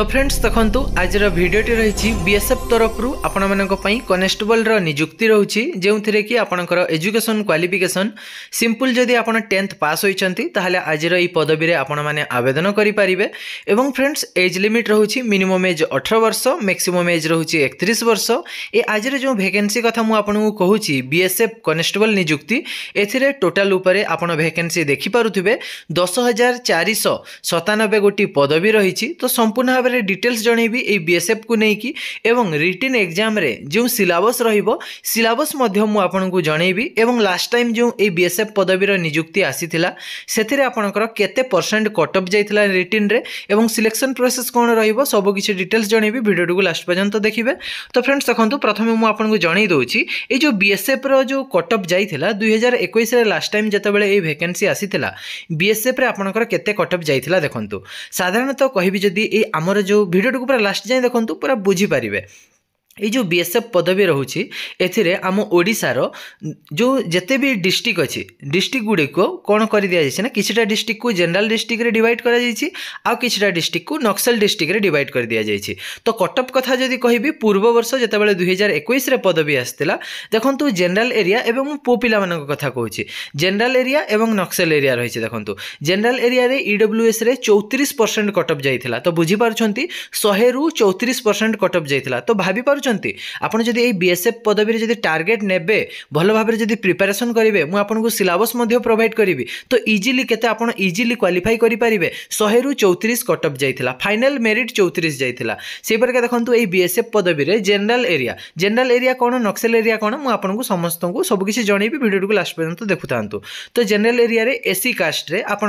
তো ফ্রেন্ডস দেখন্তু আজির ভিডিওটি রয়েছে বিএসএফ তরফরু আপনার কনেস্টেবলর নিযুক্তি রয়েছে যেউথিরে কি আপনার এজুকেশন কোয়ালিফিকেসন সিম্পল যদি আপনার টেন্থ পাস হয়েছেন তাহলে আজির এই পদবীরে আপনার আবেদন করে পারে এবং ফ্রেন্ডস এজ লিমিট রয়েছে মিনিমম এজ অঠর বর্ষ ম্যাক্সিমম এজ রয়েছে একত্রিশ বর্ষ এ আজির যে ভ্যাকেন্সি কথা মু আপনার কুচি বিএসএফ কনেস্টেবল নিযুক্তি এথিরে টোটাল উপরে আপনার ভ্যাকেন্সি দেখিপারে দশ হাজার চারিশ সতানবে গোটি পদবী রয়েছে তো সম্পূর্ণ ଭାବରେ ଡିଟେଲ୍ସ ଜଣାଇବି ଏହି ବିଏସ୍ଏଫ୍କୁ ନେଇକି ଏବଂ ରିଟିନ୍ ଏକ୍ଜାମ୍ରେ ଯେଉଁ ସିଲାବସ୍ ରହିବ ସିଲାବସ୍ ମଧ୍ୟ ମୁଁ ଆପଣଙ୍କୁ ଜଣାଇବି ଏବଂ ଲାଷ୍ଟ ଟାଇମ୍ ଯେଉଁ ଏହି ବିଏସ୍ଏଫ୍ ପଦବୀର ନିଯୁକ୍ତି ଆସିଥିଲା ସେଥିରେ ଆପଣଙ୍କର କେତେ ପରସେଣ୍ଟ କଟ୍ ଅଫ୍ ଯାଇଥିଲା ରିଟିନ୍ରେ ଏବଂ ସିଲେକ୍ସନ୍ ପ୍ରୋସେସ୍ କ'ଣ ରହିବ ସବୁ କିଛି ଡିଟେଲ୍ସ ଜଣାଇବି ଭିଡ଼ିଓଟିକୁ ଲାଷ୍ଟ ପର୍ଯ୍ୟନ୍ତ ଦେଖିବେ ତ ଫ୍ରେଣ୍ଡସ୍ ଦେଖନ୍ତୁ ପ୍ରଥମେ ମୁଁ ଆପଣଙ୍କୁ ଜଣାଇ ଦେଉଛି ଏଇ ଯେଉଁ ବିଏସ୍ଏଫ୍ର ଯେଉଁ କଟ୍ ଅଫ୍ ଯାଇଥିଲା ଦୁଇ ହଜାର ଏକୋଇଶରେ ଲାଷ୍ଟ ଟାଇମ୍ ଯେତେବେଳେ ଏହି ଭେକେନ୍ସି ଆସିଥିଲା ବିଏସ୍ଏଫ୍ରେ ଆପଣଙ୍କର କେତେ କଟ୍ ଅଫ୍ ଯାଇଥିଲା ଦେଖନ୍ତୁ ସାଧାରଣତଃ କହିବି ଯଦି ଏଇ ଆମର ମୋର ଯେଉଁ ଭିଡ଼ିଓଟିକୁ ପୁରା ଲାଷ୍ଟ ଯାଏଁ ଦେଖନ୍ତୁ ପୁରା ବୁଝିପାରିବେ এই ଯେଉଁ ବି ଏସ୍ ଏଫ୍ ପଦବୀ ରହୁଛି ଏଥିରେ ଆମ ଓଡ଼ିଶାର ଯେଉଁ ଯେତେ ବି ଡିଷ୍ଟ୍ରିକ୍ଟ ଅଛି ଡିଷ୍ଟ୍ରିକ୍ଟ ଗୁଡ଼ିକୁ କ'ଣ କରିଦିଆଯାଇଛି ନା କିଛିଟା ଡିଷ୍ଟ୍ରିକ୍ଟକୁ ଜେନେରାଲ ଡିଷ୍ଟ୍ରିକ୍ଟରେ ଡିଭାଇଡ଼ କରାଯାଇଛି ଆଉ କିଛିଟା ଡିଷ୍ଟ୍ରିକ୍ଟକୁ ନକ୍ସଲ ଡିଷ୍ଟ୍ରିକ୍ଟରେ ଡିଭାଇଡ଼ କରିଦିଆଯାଇଛି ତ କଟକ କଥା ଯଦି କହିବି ପୂର୍ବବର୍ଷ ଯେତେବେଳେ ଦୁଇହଜାର ଏକୋଇଶରେ ପଦବୀ ଆସିଥିଲା ଦେଖନ୍ତୁ ଜେନେରାଲ ଏରିଆ ଏବଂ ମୁଁ ପୁଅ ପିଲାମାନଙ୍କ କଥା କହୁଛି ଜେନେରାଲ ଏରିଆ ଏବଂ ନକ୍ସଲ ଏରିଆ ରହିଛି ଦେଖନ୍ତୁ ଜେନେରାଲ ଏରିଆରେ ଇଡବ୍ଲ୍ୟୁଏସ୍ରେ ଚଉତିରିଶ ପରସେଣ୍ଟ କଟଅଫ୍ ଯାଇଥିଲା ତ ବୁଝିପାରୁଛନ୍ତି ଶହେରୁ ଚଉତିରିଶ ପରସେଣ୍ଟ କଟଅଫ୍ ଯାଇଥିଲା ତ ଭାବିପାରୁଛନ୍ତି আসুচ্ছন্তি আপন যদি এই বিএসএফ পদবীরে যদি টার্গেট নেবে ভাল ভাবে যদি প্রিপারেসন করবে মু আপনার সিলাবস মধ্যে প্রোভাইড করিবি তো ইজিলি কেতে আপনার ইজিলি কোয়ালিফাই করিপারে শহে রু চৌত্রিশ কটক যাই ফাইনাল মেরিট চৌত্রিশ যাই সেইপরিকা দেখুন এই বিএসএফ পদবীরে জেনারেল এরিয়া জেনারেল এরিয়া কোণ নক্সেল এরিয়া কোণ মু আপনার সমস্ত সবুকিছি জনাইবি ভিডিওটি লাস্ট পর্যন্ত দেখু তো জেনারেল এরিয়ারে এসি কাস্টরে আপনার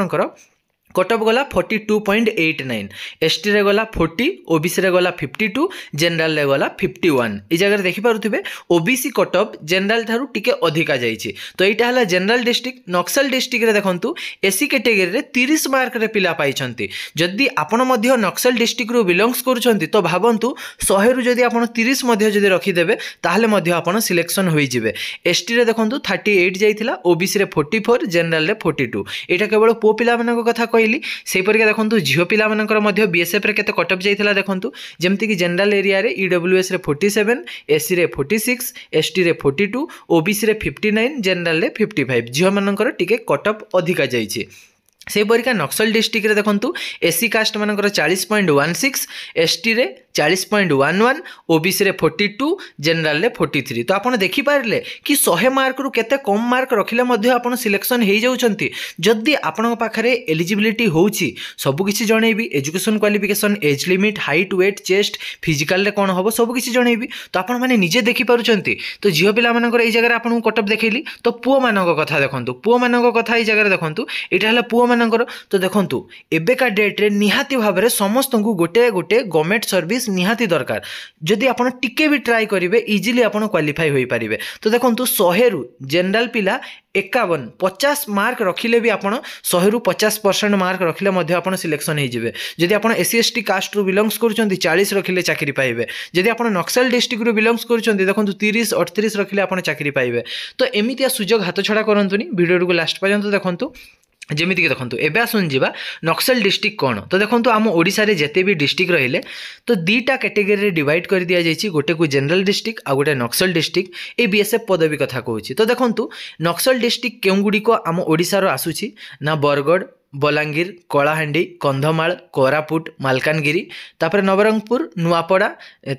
কটক গলা forty two point eight nine এসটিরে গলা ফোর্টি ওবিসিরে গলা ফিফটি টু জেনারেলে গলা ফিফটি ওয়ান এই জায়গায় দেখিপারে ওবিসি কটক জেনারেল ঠার টিকি অধিকা যাইছে তো এইটা হল জেনারেল ডিস্ট্রিক্ট নক্সাল ডিস্ট্রিক্টরে দেখুন এসি ক্যাটেগরি তিরিশ মার্করে পিলা পাইছেন যদি আপন মধ্যে নক্সাল ডিস্ট্রিক্টরু বিলংস করছেন তো ভাবতু শহেরু যদি আপনার তিরিশ মধ্যে যদি রখিদেবে তাহলে মধ্যে আপনার সিলেকশন হয়ে যাবে এসটিরে দেখুন থার্টি এইট যাই ওবিসি রে ফোর্টি ফোর জেনারেল রে ফোর্টি টু এটা কেবল পুয়া পিলা কথা কহিল କହିଲି ସେହିପରିକା ଦେଖନ୍ତୁ ଝିଅ ପିଲାମାନଙ୍କର ମଧ୍ୟ ବିଏସ୍ଏଫ୍ରେ କେତେ କଟଅଫ୍ ଯାଇଥିଲା ଦେଖନ୍ତୁ ଯେମିତିକି ଜେନେରାଲ୍ ଏରିଆରେ ଇଡବ୍ଲ୍ୟୁଏସ୍ରେ ଫୋର୍ଟି ସେଭେନ୍ ଏସ୍ସିରେ ଫୋର୍ଟି ସିକ୍ସ ଏସ୍ଟିରେ ଫୋର୍ଟି ଟୁ ଓବିସିରେ ଫିଫ୍ଟି ନାଇନ୍ ଜେନେରାଲ୍ରେ ଫିଫ୍ଟି ଫାଇଭ୍ ଝିଅମାନଙ୍କର ଟିକେ କଟଅଫ୍ ଅଧିକା ଯାଇଛି ସେହିପରିକା ନକ୍ସଲ ଡିଷ୍ଟ୍ରିକ୍ଟରେ ଦେଖନ୍ତୁ ଏସ୍ସି କାଷ୍ଟମାନଙ୍କର ଚାଳିଶ ପଏଣ୍ଟ ୱାନ୍ ସିକ୍ସ ଏସ୍ଟିରେ ଚାଳିଶ ପଏଣ୍ଟ ୱାନ୍ ୱାନ୍ ଓବିସିରେ ଫୋର୍ଟି ଟୁ ଜେନେରାଲରେ ଫୋର୍ଟି ଥ୍ରୀ ତ ଆପଣ ଦେଖିପାରିଲେ କି ଶହେ ମାର୍କରୁ କେତେ କମ୍ ମାର୍କ ରଖିଲେ ମଧ୍ୟ ଆପଣ ସିଲେକ୍ସନ୍ ହୋଇଯାଉଛନ୍ତି ଯଦି ଆପଣଙ୍କ ପାଖରେ ଏଲିଜିବିଲିଟି ହେଉଛି ସବୁକିଛି ଜଣେଇବି education qualification age limit height weight chest ଫିଜିକାଲରେ କ'ଣ ହେବ ସବୁକିଛି ଜଣେଇବି ତ ଆପଣମାନେ ନିଜେ ଦେଖିପାରୁଛନ୍ତି ତ ଝିଅ ପିଲାମାନଙ୍କର ଏଇ ଜାଗାରେ ଆପଣଙ୍କୁ କଟଅଫ୍ ଦେଖେଇଲି ତ ପୁଅମାନଙ୍କ କଥା ଦେଖନ୍ତୁ ପୁଅମାନଙ୍କ କଥା ଏଇ ଜାଗାରେ ଦେଖନ୍ତୁ ଏଇଟା ହେଲା ପୁଅମାନେ ମାନଙ୍କର ତ ଦେଖନ୍ତୁ ଏବେକା ଡେଟ୍ରେ ନିହାତି ଭାବରେ ସମସ୍ତଙ୍କୁ ଗୋଟେ ଗୋଟେ ଗଭର୍ଣ୍ଣମେଣ୍ଟ ସର୍ଭିସ୍ ନିହାତି ଦରକାର ଯଦି ଆପଣ ଟିକେ ବି ଟ୍ରାଏ କରିବେ ଇଜିଲି ଆପଣ କ୍ୱାଲିଫାଇ ହୋଇପାରିବେ ତ ଦେଖନ୍ତୁ ଶହେରୁ ଜେନେରାଲ ପିଲା ଏକାବନ ପଚାଶ ମାର୍କ ରଖିଲେ ବି ଆପଣ ଶହେରୁ ପଚାଶ ପରସେଣ୍ଟ ମାର୍କ ରଖିଲେ ମଧ୍ୟ ଆପଣ ସିଲେକ୍ସନ୍ ହେଇଯିବେ ଯଦି ଆପଣ ଏସ୍ ସି ଏସ୍ ଟି କାଷ୍ଟରୁ ବିଲଙ୍ଗସ୍ କରୁଛନ୍ତି ଚାଳିଶ ରଖିଲେ ଚାକିରି ପାଇବେ ଯଦି ଆପଣ ନକ୍ସଲ ଡିଷ୍ଟ୍ରିକ୍ଟରୁ ବିଲଙ୍ଗସ୍ କରୁଛନ୍ତି ଦେଖନ୍ତୁ ତିରିଶ ଅଠତିରିଶ ରଖିଲେ ଆପଣ ଚାକିରି ପାଇବେ ତ ଏମିତିଆ ସୁଯୋଗ ହାତ ଛଡ଼ା କରନ୍ତୁନି ଭିଡ଼ିଓଟିକୁ ଲାଷ୍ଟ ପର୍ଯ୍ୟନ୍ତ ଦେଖନ୍ତୁ ଯେମିତିକି ଦେଖନ୍ତୁ ଏବେ ଆସନ୍ତୁ ଯିବା ନକ୍ସଲ ଡିଷ୍ଟ୍ରିକ୍ଟ କ'ଣ ତ ଦେଖନ୍ତୁ ଆମ ଓଡ଼ିଶାରେ ଯେତେ ବି ଡିଷ୍ଟ୍ରିକ୍ଟ ରହିଲେ ତ ଦୁଇଟା କାଟେଗୋରୀରେ ଡିଭାଇଡ଼ କରିଦିଆଯାଇଛି ଗୋଟେକୁ ଜେନେରାଲ ଡିଷ୍ଟ୍ରିକ୍ଟ ଆଉ ଗୋଟେ ନକ୍ସଲ ଡିଷ୍ଟ୍ରିକ୍ଟ ଏଇ ବିଏସ୍ଏଫ୍ ପଦବୀ କଥା କହୁଛି ତ ଦେଖନ୍ତୁ ନକ୍ସଲ ଡିଷ୍ଟ୍ରିକ୍ଟ କେଉଁଗୁଡ଼ିକ ଆମ ଓଡ଼ିଶାର ଆସୁଛି ନା ବରଗଡ଼ ବଲାଙ୍ଗୀର କଳାହାଣ୍ଡି କନ୍ଧମାଳ କୋରାପୁଟ ମାଲକାନଗିରି ତା'ପରେ ନବରଙ୍ଗପୁର ନୂଆପଡ଼ା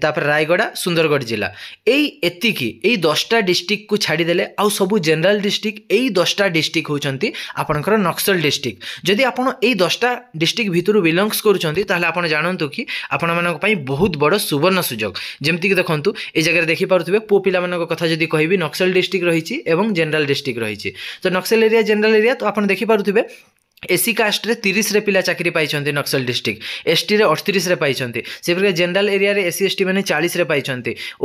ତା'ପରେ ରାୟଗଡ଼ା ସୁନ୍ଦରଗଡ଼ ଜିଲ୍ଲା ଏଇ ଏତିକି ଏଇ ଦଶଟା ଡିଷ୍ଟ୍ରିକ୍ଟକୁ ଛାଡ଼ିଦେଲେ ଆଉ ସବୁ ଜେନେରାଲ ଡିଷ୍ଟ୍ରିକ୍ଟ ଏଇ ଦଶଟା ଡିଷ୍ଟ୍ରିକ୍ଟ ହେଉଛନ୍ତି ଆପଣଙ୍କର ନକ୍ସଲ ଡିଷ୍ଟ୍ରିକ୍ଟ ଯଦି ଆପଣ ଏଇ ଦଶଟା ଡିଷ୍ଟ୍ରିକ୍ଟ ଭିତରୁ ବିଲଙ୍ଗସ୍ କରୁଛନ୍ତି ତାହେଲେ ଆପଣ ଜାଣନ୍ତୁ କି ଆପଣମାନଙ୍କ ପାଇଁ ବହୁତ ବଡ଼ ସୁବର୍ଣ୍ଣ ସୁଯୋଗ ଯେମିତିକି ଦେଖନ୍ତୁ ଏ ଜାଗାରେ ଦେଖିପାରୁଥିବେ ପୁଅ ପିଲାମାନଙ୍କ କଥା ଯଦି କହିବି ନକ୍ସଲ ଡିଷ୍ଟ୍ରିକ୍ଟ ରହିଛି ଏବଂ ଜେନେରାଲ୍ ଡିଷ୍ଟ୍ରିକ୍ଟ ରହିଛି ତ ନକ୍ସଲ ଏରିଆ ଜେନେରାଲ୍ ଏରିଆ ତ ଆପଣ ଦେଖିପାରୁଥିବେ এসি কাস্টরে তিরিশে পিলা চাকরি পাইছেন নকসল ডিস্ট্রিক্ট এসটিরে অঠতিরিশে পাইছেন সেপটে জেনারেল এরিয়ার এসি এসটি মানে চাশে পাইছেন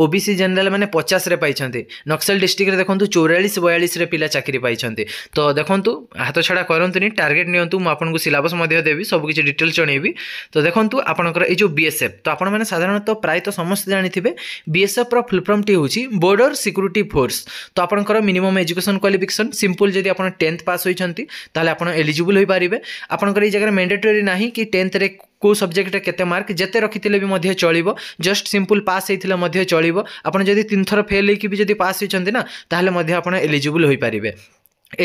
ওবিসি জেনারেল মানে পচাশে পাইছেন নকসল ডিস্ট্রিক্টরে দেখুন চৌরাশ বয়াশে পিলা চাকরি পাইছেন তো দেখুন হাত ছড়া করতুনি টার্গেট নিয়ন্তু আপনার সিলাবস দেবি সব কিছু ডিটেল জনাইবি তো দেখুন আপনার এই যে বিএসএফ তো আপনার সাধারণত প্রায়ত সমস্ত জাঁথিবে বিএসএফর ফুলফর্মটি হচ্ছে বর্ডর সিকুরিটি ফোর্স তো আপনার মিনিমম এজুকেশন কোয়ালিফিকেশন সিম্পল যদি আপনার টেন্থ পাস হয়েছেন তাহলে আপনার এলিজিবল ହୋଇପାରିବେ ଆପଣଙ୍କର ଏଇ ଜାଗାରେ ମେଣ୍ଡେଟୋରୀ ନାହିଁ କି ଟେନ୍ଥରେ କେଉଁ ସବଜେକ୍ଟରେ କେତେ ମାର୍କ ଯେତେ ରଖିଥିଲେ ବି ମଧ୍ୟ ଚଳିବ ଜଷ୍ଟ ସିମ୍ପଲ୍ ପାସ୍ ହେଇଥିଲେ ମଧ୍ୟ ଚଳିବ ଆପଣ ଯଦି ତିନିଥର ଫେଲ୍ ହେଇକି ବି ଯଦି ପାସ୍ ହେଇଛନ୍ତି ନା ତାହେଲେ ମଧ୍ୟ ଆପଣ ଏଲିଜିବୁଲ୍ ହୋଇପାରିବେ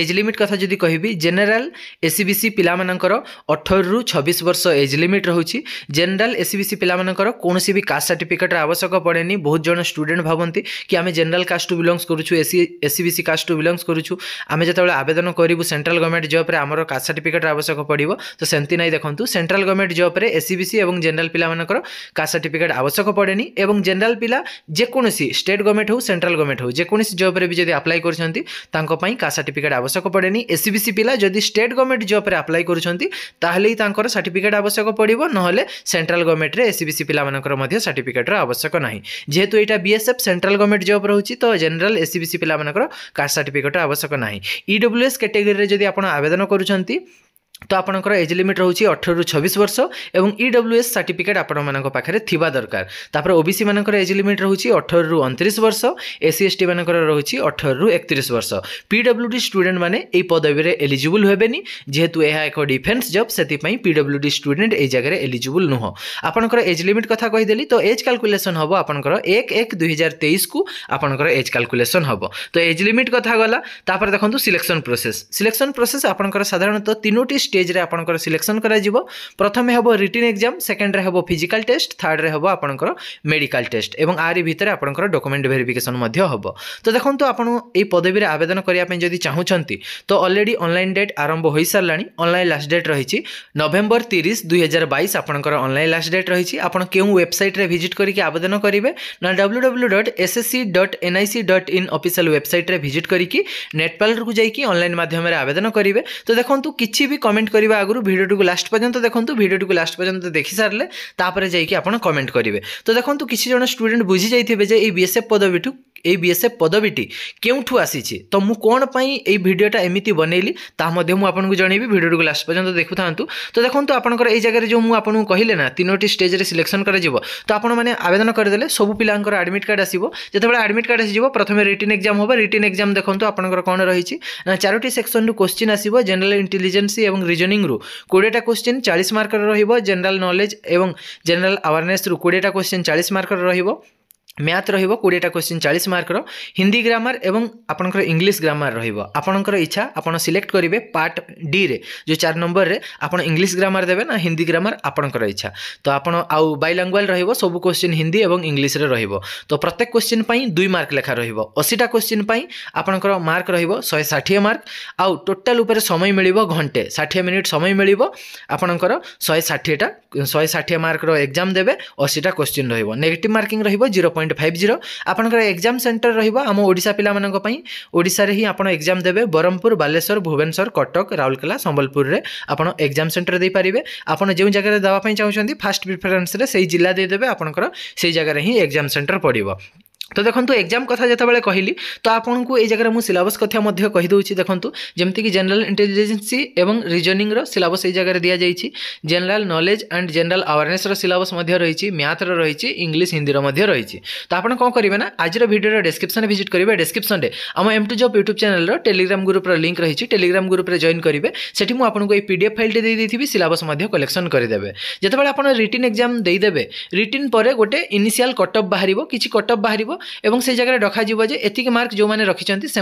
ଏଜ୍ ଲିମିଟ୍ କଥା ଯଦି କହିବି general A C B C ପିଲାମାନଙ୍କର ଅଠରରୁ ଛବିଶ ବର୍ଷ ଏଜ୍ ଲିମିଟ୍ ରହୁଛି general A C B C ପିଲାମାନଙ୍କର କୌଣସି ବି କାଷ୍ଟ ସାର୍ଟିଫିକେଟ୍ର ଆବଶ୍ୟକ ପଡ଼େନି ବହୁତ ଜଣ ଷ୍ଟୁଡେଣ୍ଟ ଭାବନ୍ତି କି ଆମେ ଜେନେରାଲ କାଷ୍ଟରୁ ବିଲଙ୍ଗସ୍ କରୁଛୁ A C A C B C କାଷ୍ଟରୁ ବିଲଙ୍ଗସ୍ କରୁଛୁ ଆମେ ଯେତେବେଳେ ଆବେଦନ କରିବୁ ସେଣ୍ଟ୍ରାଲ ଗଭର୍ଣ୍ଣମେଣ୍ଟ ଜବ୍ରେ ଆମର କାଷ୍ଟ ସାର୍ଟିଫିକେଟ୍ର ଆବଶ୍ୟକ ପଡ଼ିବ ତ ସେମିତି ନାହିଁ ଦେଖନ୍ତୁ ସେଣ୍ଟ୍ରାଲ ଗଭର୍ଣ୍ଣମେଣ୍ଟ ଜବ୍ରେ ଏ ସି ବି ସି ଏବଂ ଜେନେରାଲ ପିଲାମାନଙ୍କର କାଷ୍ଟ ସାର୍ଟିଫିକେଟ୍ ଆବଶ୍ୟକ ପଡ଼େନି ଏବଂ ଜେନେରାଲ ପିଲା ଯେକୌଣସି ଷ୍ଟେଟ୍ ଗଭର୍ଣ୍ଣମେଣ୍ଟ ହେଉ ସେଣ୍ଟ୍ରାଲ ଗଭର୍ଣ୍ଣମେଣ୍ଟ ହେଉ ଯେକୌଣସି ଜବ୍ରେ ବି ଯଦି ଆପ୍ଲାଏ କରିଛନ୍ତି ତାଙ୍କ ପାଇଁ କାଷ୍ଟ ସାର୍ଟିଫିକେଟ୍ ଆବଶ୍ୟକ ପଡ଼େନି ଏସ୍ସିବିସି ପିଲା ଯଦି ଷ୍ଟେଟ୍ ଗଭର୍ଣ୍ଣମେଣ୍ଟ ଜବ୍ରେ ଆପ୍ଲାଏ କରୁଛନ୍ତି ତାହେଲେ ହିଁ ତାଙ୍କର ସାର୍ଟିଫିକେଟ୍ ଆବଶ୍ୟକ ପଡ଼ିବ ନହେଲେ ସେଣ୍ଟ୍ରାଲ୍ ଗଭର୍ଣ୍ଣମେଣ୍ଟରେ ଏସ୍ସିବିସି ପିଲାମାନଙ୍କର ମଧ୍ୟ ସାର୍ଟିଫିକେଟ୍ର ଆବଶ୍ୟକ ନାହିଁ ଯେହେତୁ ଏଇଟା ବିଏସ୍ଏଫ୍ ସେଣ୍ଟ୍ରାଲ୍ ଗଭର୍ଣ୍ଣମେଣ୍ଟ ଜବ୍ ରହୁଛି ତ ଜେନେରାଲ୍ ଏସ୍ସିବିସି ପିଲାମାନଙ୍କର କାଷ୍ଟ ସାର୍ଟିଫିକେଟ୍ର ଆବଶ୍ୟକ ନାହିଁ ଇଡବ୍ଲ୍ୟୁଏସ୍ କ୍ୟାଟେଗୋରୀରେ ଯଦି ଆପଣ ଆବେଦନ କରୁଛନ୍ତି তো আপনার এজ লিমিট রয়েছে অঠর রু ছবিশ বর্ষ এবং ইডব্লুএস সার্টিফিকেট আপনার পাখে থাকা দরকার তাপরে ওবিসি মানকর এজ লিমিট রয়েছে অঠর রু অনতিশ বর্ষ এসি এসটি মানকর রয়েছে অঠর রু একত্রিশ বর্ষ পিডব্লুডি স্টুডেন্ট মানে এই পদবীরে এলিজিবল হবেনি যেহেতু এ এক ডিফেন্স জব সেপাই পিডব্লুডি স্টুডেন্ট এই জায়গায় এলিজিবল নুহ আপনার এজ লিমিট কথা কহিদেলি তো এজ ক্যালকুলেসন হব আপনার এক এক দুই হাজার তেইশ কু আপনার এজ ক্যালকুলেসন হব তো এজ লিমিট কথা গলা তাপরে দেখুন সিলেকশন প্রোসেস সিলেকশন প্রোসেস আপনার সাধারণত তিনোটি স্টেজে আপনার সিলেকশন করা প্রথমে হব রিটিন এক্সাম সেকেন্ডে হব ফিজিকাল টেস্ট থার্ডে হব আপনার মেডিকাল টেস্ট এবং আরি ভিতরে আপনার ডকুমেন্ট ভেরিফিকেসন হব তো দেখুন আপনার এই পদবীরে আবেদন করা যদি চাহুমান তো অলরেডি অনলাইন ডেট আরম্ভ হয়ে সারা অনলাইন লাস্ট ডেট রয়েছে নভেম্বর তিরিশ দুই হাজার বাইশ আপনার অনলাইন লাস্ট ডেট রয়েছে আপনার কেউ ওয়েবসাইটে ভিজিট করি আবেদন করবে না W W dot SSC dot NIC dot in official ওয়েবসাইটে ভিজিট করি নেটপালু যাই অনলাইন মাধ্যমে আবেদন করবে তো দেখুন কিছু বি কমেন্ট কমেন্ট করা আগর ভিডিওটি লাস্ট পর্যন্ত দেখুন ভিডিওটি লাস্ট পর্যন্ত দেখি সারলে তাপরে যাই আপনার কমেন্ট করবে তো দেখুন কিছু জন স্টুডেন্ট বুঝি যাই যে এই বিএসএফ পদবীটু এই বিএসএফ পদবীটি কেউঠু আসিছে তো মু কোণ পাই এই ভিডিওটা এমিতি বনাইলি তা মধ্যে মু আপনাকে জনাইবি ভিডিওটিকে লাস্ট পর্যন্ত দেখু থাকতু তো দেখুন আপনার এই জায়গায় যে মু আপনার কহিলে না তিনোটি স্টেজে সিলেকশন করা যাব তো আপনার মানে আবেদন করেদেলে সবু পিলাঙ্কর আডমিট কার্ড আসব যেতবে আডমিট কার্ড আসব প্রথমে রিটিন এক্সাম হব রিটিন এক্সাম দেখুন আপনার কোণ রয়েছে চারোটি সেকশন কোশ্চিন আসব জেনারেল ইন্টেলিজেন্সি এবং ରିଜନିଂରୁ କୋଡ଼ିଏଟା କୋଶ୍ଚିନ୍ ଚାଳିଶ ମାର୍କର ରହିବ ଜେନେରାଲ୍ ନଲେଜ୍ ଏବଂ ଜେନେରାଲ୍ ଆୱାରନେସ୍ରୁ କୋଡ଼ିଏଟା କୋଶ୍ଚିନ୍ ଚାଳିଶ ମାର୍କର ରହିବ ମ୍ୟାଥ୍ ରହିବ କୋଡ଼ିଏଟା କ୍ୱେଶ୍ଚିନ୍ ଚାଳିଶ ମାର୍କର ହିନ୍ଦୀ ଗ୍ରାମାର ଏବଂ ଆପଣଙ୍କର ଇଂଲିଶ ଗ୍ରାମାର ରହିବ ଆପଣଙ୍କର ଇଚ୍ଛା ଆପଣ ସିଲେକ୍ଟ କରିବେ ପାର୍ଟ ଡିରେ ଯେଉଁ ଚାରି ନମ୍ବରରେ ଆପଣ ଇଂଲିଶ ଗ୍ରାମାର ଦେବେ ନା ହିନ୍ଦୀ ଗ୍ରାମାର ଆପଣଙ୍କର ଇଚ୍ଛା ତ ଆପଣ ଆଉ ବାଇଲାଙ୍ଗୁଆଲ୍ ରହିବ ସବୁ କ୍ୱେଶ୍ଚିନ୍ ହିନ୍ଦୀ ଏବଂ ଇଂଲିଶରେ ରହିବ ତ ପ୍ରତ୍ୟେକ କ୍ୱେଶ୍ଚିନ୍ ପାଇଁ ଦୁଇ ମାର୍କ ଲେଖା ରହିବ ଅଶୀଟା କ୍ୱେଶ୍ଚିନ୍ ପାଇଁ ଆପଣଙ୍କର ମାର୍କ ରହିବ ଶହେ ଷାଠିଏ ମାର୍କ ଆଉ ଟୋଟାଲ୍ ଉପରେ ସମୟ ମିଳିବ ଘଣ୍ଟେ ଷାଠିଏ ମିନିଟ୍ ସମୟ ମିଳିବ ଆପଣଙ୍କର ଶହେ ଷାଠିଏଟା ଶହେ ଷାଠିଏ ମାର୍କର ଏକ୍ଜାମ୍ ଦେବେ ଅଶୀଟା କ୍ୱେଶ୍ଚିନ୍ ରହିବ ନେଗେଟିଭ୍ ମାର୍କିଂ ରହିବ zero point point five zero আপনার এক্সাম সেন্টর রহব আম ওড়শা পিলাপাই ওড়শার হি আপনার এক্সাম দেবে ব্রহ্মপুর বালেশ্বর ভুবনেশ্বর কটক রাউরকেলা সম্বলপুরের আপনার এক্সাম সেন্টর দিয়ে আপনার যে জায়গায় দেওয়া চাহুমান ফার্স্ট প্রিফরেন্সে সেই জেলা দিয়ে দেবে আপনার সেই জায়গায় হি এক্সাম সেন্টর পড়ব তো দেখুন এক্সাম কথা যেতবে কহিলি তো আপনার এই জায়গায় মু সিলাবস কথা কহিদি দেখুন যেমি কি জেনারেল ইন্টেলিজেন্সি এবং রিজনিং সিলাবস এই জায়গায় দিয়ে যাই general knowledge and general awareness syllabus রয়েছে ম্যাথর রয়েছে ইংলিশ হিন্দির রয়েছে তো আপনার কম করবে না আজর ভিডিওর ডেসক্রিপশন ভিজিট করবে ডেসক্রিপশনে আমার এম টু জব ইউট্যুব চ্যানেলের টেলিগ্রাম গ্রুপের লিঙ্ক রয়েছে টেলিগ্রাম গ্রুপের জয়েন করবে সেটি মু আপনার এই পিডিএফ ফাইলটি দিয়ে দিয়েছি সিলাবস কলেকশন করেদেবে যেতবে আপনার রিটিন এক্সাম দিয়ে দেবে রিটিন পরে গোটে ইনিসিয়াল কটঅফ বাহার কিছু কটঅফ বাহার এবং সেই জায়গায় রখাযিব যে এত মার্ক যে রাখি সে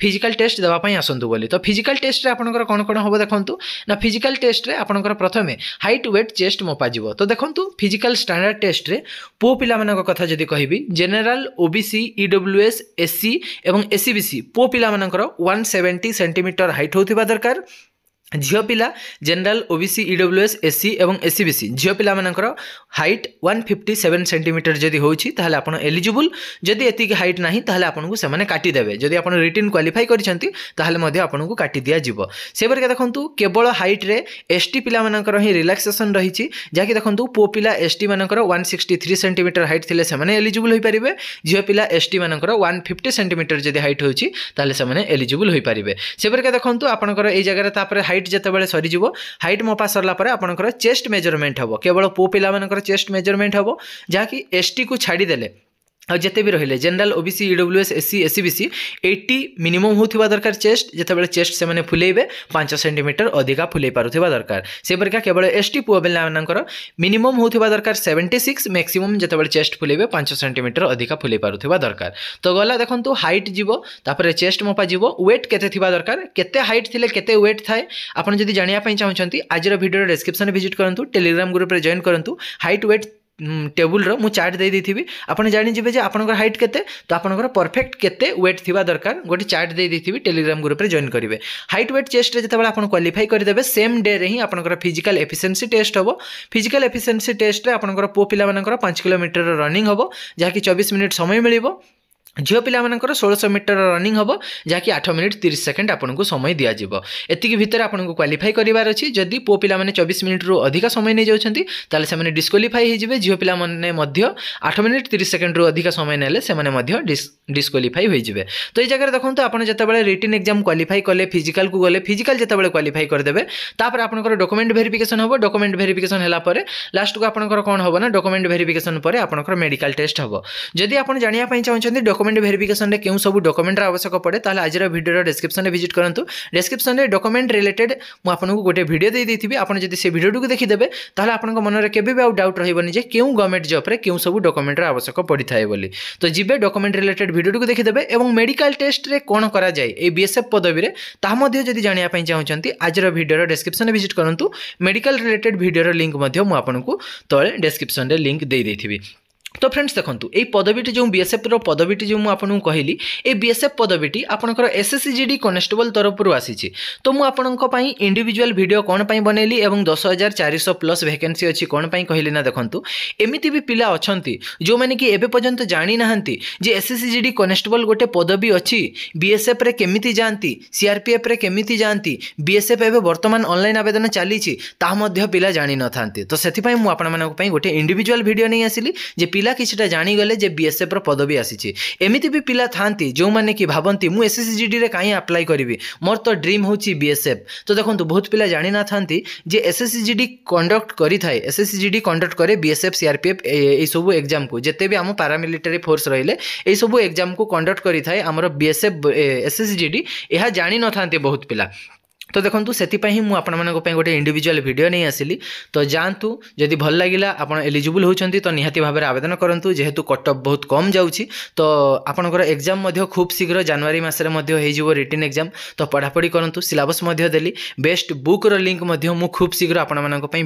ফিজিকাল টেস্ট দেওয়া আসন্তু বলে তো ফিজিকাল টেস্টে আপনার কোণ কোণ হব দেখুন না ফিজিকাল টেস্টে আপনার প্রথমে হাইট ওয়েট চেস্ট মপা যাব তো দেখুন ফিজিকাল স্ট্যান্ডার্ড টেস্টে পুও পিলাମାନଙ୍କ কথা যদি କହିବି ଜେନେରାଲ ଓବିସି ଇଡବ୍ଲ୍ୟୁଏସ୍ ଏସ୍ସି ଏବଂ ଏସ୍ସିବିସି e ପୁଅ ପିଲାମାନଙ୍କର ওয়ান সেভেন্টি ସେଣ୍ଟିମିଟର হাইট হওয়া দরকার ଝିଅ ପିଲା ଜେନେରାଲ ଓବିସି ଇଡବ୍ଲ୍ୟୁଏସ୍ ଏସ୍ସି ଏବଂ ଏସ୍ସି ବିସି ଝିଅ ପିଲାମାନଙ୍କର height one fifty seven centimetre ଯଦି ହେଉଛି ତାହେଲେ ଆପଣ ଏଲିଜିବୁଲ୍ ଯଦି ଏତିକି ହାଇଟ୍ ନାହିଁ ତାହେଲେ ଆପଣଙ୍କୁ ସେମାନେ କାଟିଦେବେ ଯଦି ଆପଣ ରିଟିନ୍ କ୍ୱାଲିଫାଇ କରିଛନ୍ତି ତାହେଲେ ମଧ୍ୟ ଆପଣଙ୍କୁ କାଟି ଦିଆଯିବ ସେପରିକା ଦେଖନ୍ତୁ କେବଳ ହାଇଟ୍ରେ ଏସ୍ ଟି ପିଲାମାନଙ୍କର ହିଁ ରିଲାକ୍ସେସନ୍ ରହିଛି ଯାହାକି ଦେଖନ୍ତୁ ପୁଅ ପିଲା ଏସ୍ ଟି ମାନଙ୍କର one sixty three centimetre height ଥିଲେ ସେମାନେ ଏଲିଜିବୁଲ୍ ହୋଇପାରିବେ ଝିଅ ପିଲା ଏସ୍ ଟି ମାନଙ୍କର ୱାନ୍ ଫିଫ୍ଟି ସେଣ୍ଟିମିଟର ଯଦି ହାଇଟ୍ ହେଉଛି ତାହେଲେ ସେମାନେ ଏଲିଜିବୁଲ୍ ହୋଇପାରିବେ ସେପରିକା ଦେଖନ୍ତୁ ଆପଣଙ୍କର ଏଇ ଜାଗାରେ ତାପରେ ହାଇଟ୍ হাইট যেতবে সরিযোগ হাইট মপা সরলা পরে আপনার চেস্ট মেজরমেন্ট হব কেবল পুয়া পিলা চেস্ট মেজরমেন্ট হব যা কি এসটি কু ছাড়িদেলে आ जिते भी रही है general O B EW S S C S C C eighty minimum होता दरकार चेस्ट जितेबाला चेस्ट से फुलेबे पांच सेन्टीमिटर अधिका फुले पार्थ्वा दरकार से प्रकार केवल एस टी पुआ पाला मिनिमम होता दरकार सेवेन्टी सिक्स मैक्सीम जो चेस्ट फुलेबे पांच सेन्टीमिटर अधिका फुले पार्थ्वा दरकार तो गला देखो हाइट जीव जीवर चेस्ट मपा जीव व्वेट के दरकार केत हाइट थे केत व्वेट थाए आप जानापी चाहते आज भिडियो डिस्क्रिप्सन भिजिट करूँ टेलीग्राम ग्रुप्रे जॉन करूँ हाइट व्वेट টেবুলর মু চার্ট দিয়ে দিয়েছি আপনার জাঁয়ে যে আপনার হাইট কেতে তো আপনার পরফেক্ট কেতে ওয়েট থাকা দরকার গোটে চার্ট দিয়ে দিয়েছি টেলিগ্রাম গ্রুপে জয়েন করবে হাইট ওয়েট চেস্টে যেতবে আপনার কোয়ালিফাই করেদেবে সেম ডে হি আপনার ফিজিকাল এফিসিয়েন্সি টেস্ট হব ফিজিকাল এফিসিয়েন্সি টেস্টে আপনার পুয়া পিলা পাঁচ কিলোমিটর রনিং হব যা কি চবিশ মিনিট সময় মিলব ଝିଅ ପିଲାମାନଙ୍କର ଷୋଳଶହ ମିଟର ରନିଂ ହେବ ଯାହାକି ଆଠ ମିନିଟ୍ ତିରିଶ ସେକେଣ୍ଡ ଆପଣଙ୍କୁ ସମୟ ଦିଆଯିବ ଏତିକି ଭିତରେ ଆପଣଙ୍କୁ କ୍ୱାଲିଫାଇ କରିବାର ଅଛି ଯଦି ପୁଅ ପିଲାମାନେ ଚବିଶ ମିନିଟ୍ରୁ ଅଧିକା ସମୟ ନେଇଯାଉଛନ୍ତି ତାହେଲେ ସେମାନେ ଡିସ୍କ୍ୱାଲିଫାଇ ହୋଇଯିବେ ଝିଅ ପିଲାମାନେ ମଧ୍ୟ ଆଠ ମିନିଟ୍ ତିରିଶ ସେକେଣ୍ଡରୁ ଅଧିକା ସମୟ ନେଲେ ସେମାନେ ମଧ୍ୟ ଡିସ୍କ୍ୱାଲିଫାଇ ହୋଇଯିବେ ତ ଏଇ ଜାଗାରେ ଦେଖନ୍ତୁ ଆପଣ ଯେତେବେଳେ ରିଟିନ୍ ଏକ୍ଜାମ୍ କ୍ୱାଲିଫାଇ କଲେ ଫିଜିକାଲକୁ ଗଲେ ଫିଜିକାଲ ଯେତେବେଳେ କ୍ୱାଲିଫାଇ କରିଦେବେ ତାପରେ ଆପଣଙ୍କର ଡକୁମେଣ୍ଟ ଭେରିଫିକେସନ୍ ହେବ ଡକୁମେଣ୍ଟ ଭେରିଫିକେସନ୍ ହେଲା ପରେ ଲାଷ୍ଟକୁ ଆପଣଙ୍କର କ'ଣ ହେବ ନା ଡକୁମେଣ୍ଟ ଭେରିଫିକେସନ୍ ପରେ ଆପଣଙ୍କର ମେଡ଼ିକାଲ ଟେଷ୍ଟ ହେବ ଯଦି ଆପଣ ଜାଣିବା ପାଇଁ ଚାହୁଁଛନ୍ତି ଡକୁମେଣ୍ଟ डकुमेंट भेरफिकेसन में क्यों सब डकुमेंटर आवश्यक पड़े तो आज भिडियो डिस्क्रिप्सन में भिजिट करूँ डिस्क्रिप्सन में डकुमेंट रिलेटेड मुझक गोटे भिडियो देदेवी आपड़ी से भिडियो को देखीदे तो आपंक मन में केवे भी आउ डाउट रोनी क्यों गवर्नमेंट जब्रे क्यों सब डकुमेंटर आवश्यक पड़ता है तो जी डकुमेंट रिलेटेड भिडियो को देखीदे और मेडिकल टेस्ट में कौन कराए ये बीएसएफ पदवी में ताद जाना चाहते आज भिडियोर डेस्क्रिप्सन में भिजिट करूँ मेडिकल रिलेटेड भिडियोर लिंक मुझे आपको तेज़ डेस्क्रिप्सन में लिंक देदेवी दे তো ଫ୍ରେଣ୍ଡସ୍ ଦେଖନ୍ତୁ ଏହି ପଦବୀଟି ଯେଉଁ ବିଏସ୍ଏଫ୍ର ପଦବୀଟି ଯେଉଁ ମୁଁ ଆପଣଙ୍କୁ କହିଲି ଏହି ବିଏସ୍ଏଫ୍ ପଦବୀଟି ଆପଣଙ୍କର ଏସ୍ଏସ୍ସି ଜିଡି କନେଷ୍ଟେବଲ୍ ତରଫରୁ ଆସିଛି ତ ମୁଁ ଆପଣଙ୍କ ପାଇଁ ଇଣ୍ଡିଭିଜୁଆଲ୍ ଭିଡ଼ିଓ କ'ଣ ପାଇଁ ବନେଇଲି ଏବଂ ଦଶ ହଜାର ଚାରିଶହ ପ୍ଲସ୍ ଭେକେନ୍ସି ଅଛି କ'ଣ ପାଇଁ କହିଲି ନା ଦେଖନ୍ତୁ ଏମିତି ବି ପିଲା ଅଛନ୍ତି ଯେଉଁମାନେ କି ଏବେ ପର୍ଯ୍ୟନ୍ତ ଜାଣିନାହାନ୍ତି ଯେ ଏସ୍ଏସ୍ସି ଜିଡି କନେଷ୍ଟେବଲ୍ ଗୋଟେ ପଦବୀ ଅଛି ବିଏସ୍ଏଫ୍ରେ କେମିତି ଯାଆନ୍ତି ସିଆର୍ପିଏଫ୍ରେ କେମିତି ଯାଆନ୍ତି ବିଏସ୍ଏଫ୍ ଏବେ ବର୍ତ୍ତମାନ ଅନଲାଇନ୍ ଆବେଦନ ଚାଲିଛି ତାହା ମଧ୍ୟ ପିଲା ଜାଣିନଥାନ୍ତି ତ ସେଥିପାଇଁ ମୁଁ ଆପଣମାନଙ୍କ ପାଇଁ ଗୋଟେ ଇଣ୍ଡିଭିଜୁଆଲ୍ ଭିଡ଼ିଓ ନେଇ ଆସିଲି ଯେ ପିଲା ପିଲା କିଛିଟା ଜାଣିଗଲେ ଯେ ବିଏସ୍ଏଫ୍ର ପଦବୀ ଆସିଛି ଏମିତି ବି ପିଲା ଥାଆନ୍ତି ଯେଉଁମାନେ କି ଭାବନ୍ତି ମୁଁ ଏସ୍ଏସ୍ସିଜିଡ଼ିରେ କାହିଁ ଆପ୍ଲାଏ କରିବି ମୋର ତ ଡ୍ରିମ୍ ହେଉଛି ବିଏସ୍ଏଫ୍ ତ ଦେଖନ୍ତୁ ବହୁତ ପିଲା ଜାଣିନଥାନ୍ତି ଯେ ଏସ୍ଏସ୍ସିଜିଡ଼ି କଣ୍ଡକ୍ଟ କରିଥାଏ ଏସ୍ଏସ୍ସିଜିଡ଼ି କଣ୍ଡକ୍ଟ କରେ ବିଏସ୍ଏଫ୍ ସିଆର୍ପିଏଫ୍ ଏଇସବୁ ଏକ୍ଜାମ୍କୁ ଯେତେ ବି ଆମ ପାରାମିଲିଟାରୀ ଫୋର୍ସ ରହିଲେ ଏଇସବୁ ଏକ୍ଜାମ୍କୁ କଣ୍ଡକ୍ଟ କରିଥାଏ ଆମର ବିଏସ୍ଏଫ୍ ଏସ୍ଏସ୍ସିଜିଡ଼ି ଏହା ଜାଣିନଥାନ୍ତି ବହୁତ ପିଲା তো দেখুন সেপাই মু আপনার গোটে ইন্ডিভিজুয়াল ভিডিও নিয়ে আসিলি তো যাতে যদি ভাল লাগিলা আপনার এলিজিবল হচ্ছেন তো নিহতি ভাবে আবেদন করতু যেহেতু কটঅফ বহুত কম যাচ্ছি তো আপনার এক্সাম খুব শীঘ্র জানুয়ারি মাসের হয়েযিব রিটিন এক্সাম তো পড়াপড়ি করতু সিলাবস দেলি বেস্ট বুক্র লিঙ্ক মু খুব শীঘ্র আপনার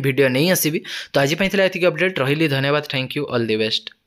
ভিডিও নিয়ে আসবি তো আজপাই এতিকি অপডেট রহলি ধন্যবাদ thank you all the best